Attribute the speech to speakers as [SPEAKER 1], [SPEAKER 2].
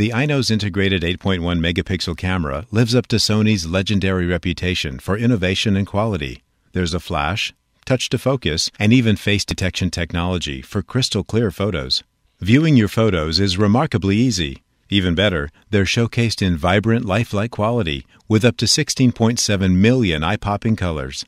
[SPEAKER 1] The Inos integrated 8.1 megapixel camera lives up to Sony's legendary reputation for innovation and quality. There's a flash, touch to focus, and even face detection technology for crystal clear photos. Viewing your photos is remarkably easy. Even better, they're showcased in vibrant, lifelike quality with up to 16.7 million eye popping colors.